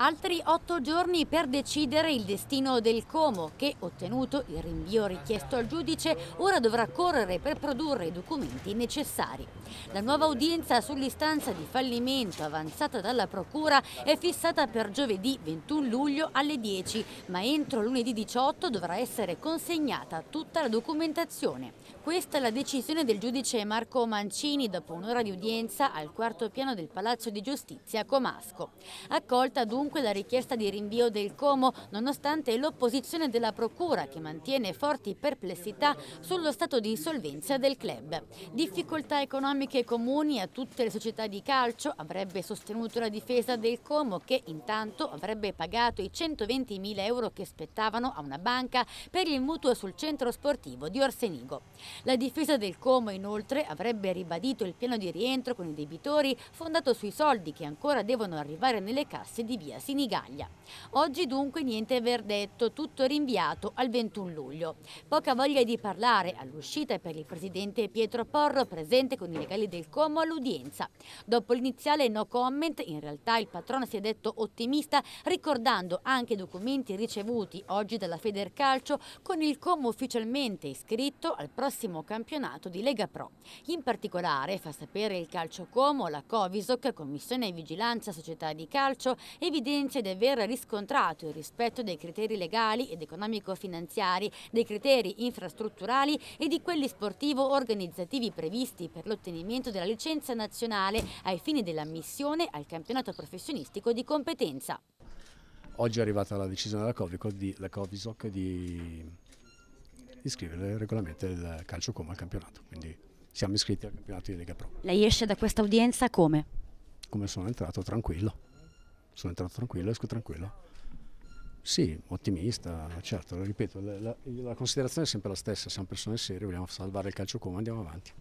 Altri otto giorni per decidere il destino del Como, che, ottenuto il rinvio richiesto al giudice, ora dovrà correre per produrre i documenti necessari. La nuova udienza sull'istanza di fallimento avanzata dalla Procura è fissata per giovedì 21 luglio alle 10, ma entro lunedì 18 dovrà essere consegnata tutta la documentazione. Questa è la decisione del giudice Marco Mancini dopo un'ora di udienza al quarto piano del Palazzo di Giustizia a Comasco. Accolta dunque dunque la richiesta di rinvio del Como, nonostante l'opposizione della Procura che mantiene forti perplessità sullo stato di insolvenza del club. Difficoltà economiche comuni a tutte le società di calcio avrebbe sostenuto la difesa del Como che intanto avrebbe pagato i 120.000 euro che spettavano a una banca per il mutuo sul centro sportivo di Orsenigo. La difesa del Como inoltre avrebbe ribadito il piano di rientro con i debitori fondato sui soldi che ancora devono arrivare nelle casse di via Sinigaglia. Oggi dunque niente verdetto, tutto rinviato al 21 luglio. Poca voglia di parlare all'uscita per il presidente Pietro Porro presente con i legali del Como all'udienza. Dopo l'iniziale no comment, in realtà il patrono si è detto ottimista ricordando anche i documenti ricevuti oggi dalla Federcalcio con il Como ufficialmente iscritto al prossimo campionato di Lega Pro. In particolare, fa sapere il Calcio Como, la Covisoc, Commissione Vigilanza Società di Calcio, evidenzia evidenzia di aver riscontrato il rispetto dei criteri legali ed economico-finanziari, dei criteri infrastrutturali e di quelli sportivo-organizzativi previsti per l'ottenimento della licenza nazionale ai fini dell'ammissione al campionato professionistico di competenza. Oggi è arrivata la decisione della Covisoc di, la Covisoc di iscrivere regolarmente il calcio come al campionato, quindi siamo iscritti al campionato di Lega Pro. Lei esce da questa udienza come? Come sono entrato, tranquillo sono entrato tranquillo, esco tranquillo. Sì, ottimista, certo, ripeto, la, la, la considerazione è sempre la stessa, siamo persone serie, vogliamo salvare il calcio come andiamo avanti.